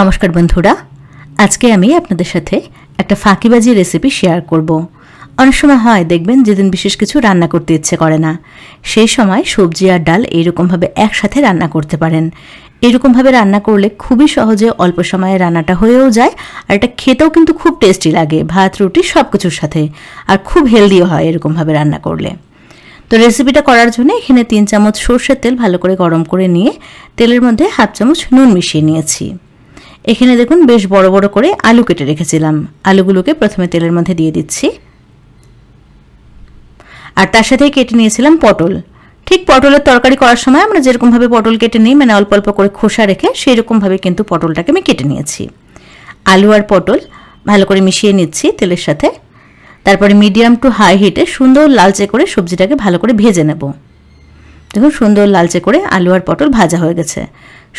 নমস্কার বন্ধুরা আজকে আমি আপনাদের সাথে একটা ফাঁকিবাজি রেসিপি শেয়ার করব। অনেক সময় হয় দেখবেন যেদিন বিশেষ কিছু রান্না করতে ইচ্ছে করে না সেই সময় সবজি আর ডাল এইরকমভাবে একসাথে রান্না করতে পারেন এরকমভাবে রান্না করলে খুবই সহজে অল্প সময়ে রান্নাটা হয়েও যায় আর এটা খেতেও কিন্তু খুব টেস্টি লাগে ভাত রুটি সব কিছুর সাথে আর খুব হেলদিও হয় এরকমভাবে রান্না করলে তো রেসিপিটা করার জন্য এখানে তিন চামচ সর্ষের তেল ভালো করে গরম করে নিয়ে তেলের মধ্যে হাফ চামচ নুন মিশিয়ে নিয়েছি এখানে দেখুন বেশ বড় বড় করে আলু কেটে রেখেছিলাম আলুগুলোকে প্রথমে তেলের মধ্যে দিয়ে দিচ্ছি আর তার সাথে কেটে নিয়েছিলাম পটল ঠিক পটলের তরকারি করার সময় আমরা যেরকমভাবে পটল কেটে নিই মানে অল্প অল্প করে খোসা রেখে সেই রকমভাবে কিন্তু পটলটাকে আমি কেটে নিয়েছি আলু আর পটল ভালো করে মিশিয়ে নিচ্ছি তেলের সাথে তারপরে মিডিয়াম টু হাই হিটে সুন্দর লালচে করে সবজিটাকে ভালো করে ভেজে নেবো দেখুন সুন্দর লালচে করে আলু আর পটল ভাজা হয়ে গেছে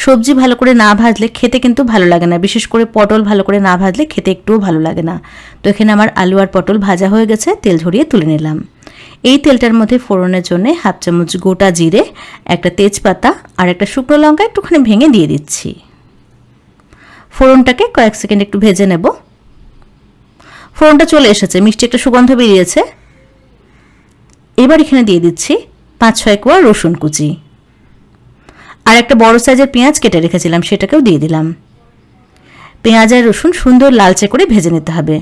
সবজি ভালো করে না ভাজলে খেতে কিন্তু ভালো লাগে না বিশেষ করে পটল ভালো করে না ভাজলে খেতে একটুও ভালো লাগে না তো এখানে আমার আলু আর পটল ভাজা হয়ে গেছে তেল ঝরিয়ে তুলে নিলাম এই তেলটার মধ্যে ফোড়নের জন্য হাফ চামচ গোটা জিরে একটা তেজপাতা আর একটা শুকনো লঙ্কা একটুখানি ভেঙে দিয়ে দিচ্ছি ফোড়নটাকে কয়েক সেকেন্ড একটু ভেজে নেব ফোড়নটা চলে এসেছে মিষ্টি একটা সুগন্ধ বেরিয়েছে এবার এখানে দিয়ে দিচ্ছি পাঁচ ছয় কোয়া রসুন কুচি আর একটা বড় সাইজের পেঁয়াজ কেটে রেখেছিলাম সেটাকেও দিয়ে দিলাম পেঁয়াজ আর রসুন সুন্দর লালচে করে ভেজে নিতে হবে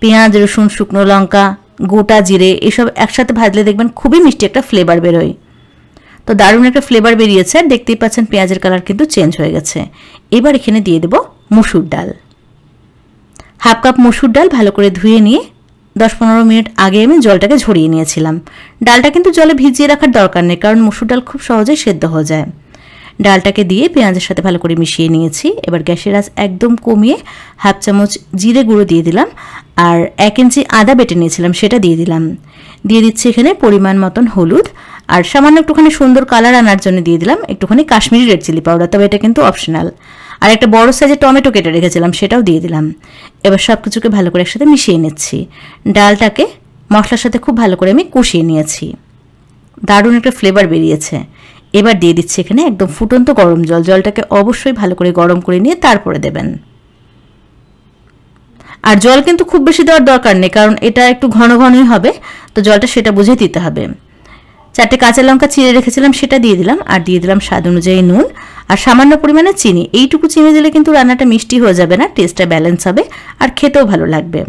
পেঁয়াজ রসুন শুকনো লঙ্কা গোটা জিরে এসব একসাথে ভাজলে দেখবেন খুবই মিষ্টি একটা ফ্লেভার বেরোয় তো দারুণ একটা ফ্লেভার বেরিয়েছে আর দেখতেই পাচ্ছেন পেঁয়াজের কালার কিন্তু চেঞ্জ হয়ে গেছে এবার এখানে দিয়ে দেব মুসুর ডাল হাফ কাপ মুসুর ডাল ভালো করে ধুয়ে নিয়ে দশ পনেরো মিনিট আগে আমি জলটাকে ঝরিয়ে নিয়েছিলাম ডালটা কিন্তু জলে ভিজিয়ে রাখার দরকার নেই কারণ মসুর ডাল খুব সহজেই সেদ্ধ হয়ে যায় ডালটাকে দিয়ে পেঁয়াজের সাথে ভালো করে মিশিয়ে নিয়েছি এবার গ্যাসের আঁচ একদম কমিয়ে হাফ চামচ জিরে গুঁড়ো দিয়ে দিলাম আর এক ইঞ্চি আদা বেটে নিয়েছিলাম সেটা দিয়ে দিলাম দিয়ে দিচ্ছি এখানে পরিমাণ মতন হলুদ আর সামান্য একটুখানি সুন্দর কালার আনার জন্য দিয়ে দিলাম একটুখানি কাশ্মীরি রেড চিলি পাউডার তবে এটা কিন্তু অপশনাল আর একটা বড় সাইজের টমেটো কেটে রেখেছিলাম সেটাও দিয়ে দিলাম এবার সব কিছুকে ভালো করে একসাথে মিশিয়ে নিচ্ছি ডালটাকে মশলার সাথে খুব ভালো করে আমি কষিয়ে নিয়েছি দারুণ একটা ফ্লেভার বেরিয়েছে এবার দিয়ে দিচ্ছি এখানে একদম ফুটন্ত গরম জল জলটাকে অবশ্যই ভালো করে গরম করে নিয়ে তারপরে দেবেন আর জল কিন্তু খুব বেশি দেওয়ার দরকার নেই কারণ এটা একটু ঘন ঘনই হবে তো জলটা সেটা বুঝে দিতে হবে চারটে কাঁচা লঙ্কা চিনে রেখেছিলাম সেটা দিয়ে দিলাম আর দিয়ে দিলাম স্বাদ অনুযায়ী নুন আর সামান্য পরিমাণে চিনি এইটুকু চিনি দিলে কিন্তু রান্নাটা মিষ্টি হয়ে যাবে না টেস্টটা ব্যালেন্স হবে আর খেতেও ভালো লাগবে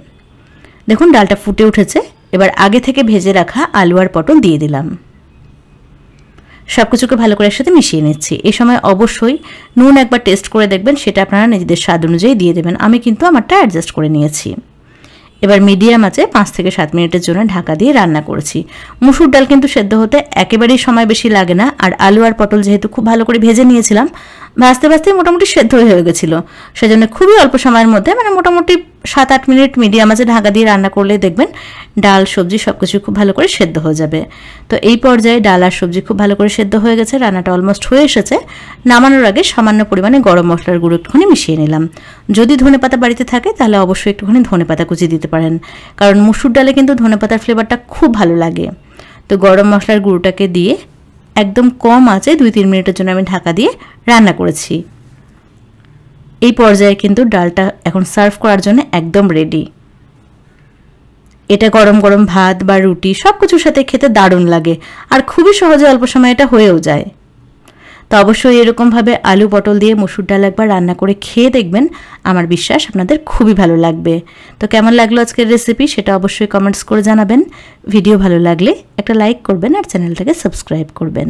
দেখুন ডালটা ফুটে উঠেছে এবার আগে থেকে ভেজে রাখা আলু আর পটল দিয়ে দিলাম সব কিছুকে ভালো করে একসাথে মিশিয়ে নিচ্ছি এই সময় অবশ্যই নুন একবার টেস্ট করে দেখবেন সেটা আপনারা নিজেদের স্বাদ অনুযায়ী দিয়ে দেবেন আমি কিন্তু আমারটা অ্যাডজাস্ট করে নিয়েছি এবার মিডিয়াম আছে পাঁচ থেকে সাত মিনিটের জন্য ঢাকা দিয়ে রান্না করেছি মুসুর ডাল কিন্তু সেদ্ধ হতে একেবারেই সময় বেশি লাগে না আর আলু আর পটল যেহেতু খুব ভালো করে ভেজে নিয়েছিলাম ভাজতে ভাজতে মোটামুটি সেদ্ধ হয়ে গেছিলো সেজন্য খুবই অল্প সময়ের মধ্যে মানে মোটামুটি সাত আট মিনিট মিডিয়াম আছে ঢাকা দিয়ে রান্না করলে দেখবেন ডাল সবজি সব কিছু খুব ভালো করে সেদ্ধ হয়ে যাবে তো এই পর্যায়ে ডাল আর সবজি খুব ভালো করে সেদ্ধ হয়ে গেছে রান্নাটা অলমোস্ট হয়ে এসেছে নামানোর আগে সামান্য পরিমাণে গরম মশলার গুঁড়ো একটুখানি মিশিয়ে নিলাম যদি ধনে পাতা বাড়িতে থাকে তাহলে অবশ্যই একটুখানি ধনে পাতা কুচি দিতে পারেন কারণ মুসুর ডালে কিন্তু ধনে পাতার ফ্লেভারটা খুব ভালো লাগে তো গরম মশলার গুঁড়োটাকে দিয়ে একদম কম আছে দুই তিন মিনিটের জন্য আমি ঢাকা দিয়ে রান্না করেছি এই পর্যায়ে কিন্তু ডালটা এখন সার্ভ করার জন্য একদম রেডি এটা গরম গরম ভাত বা রুটি সব কিছুর সাথে খেতে দারুণ লাগে আর খুবই সহজে অল্প সময় এটা হয়েও যায় তো অবশ্যই এরকমভাবে আলু পটল দিয়ে মসুর ডাল একবার রান্না করে খেয়ে দেখবেন আমার বিশ্বাস আপনাদের খুবই ভালো লাগবে তো কেমন লাগলো আজকের রেসিপি সেটা অবশ্যই কমেন্টস করে জানাবেন ভিডিও ভালো লাগলে একটা লাইক করবেন আর চ্যানেলটাকে সাবস্ক্রাইব করবেন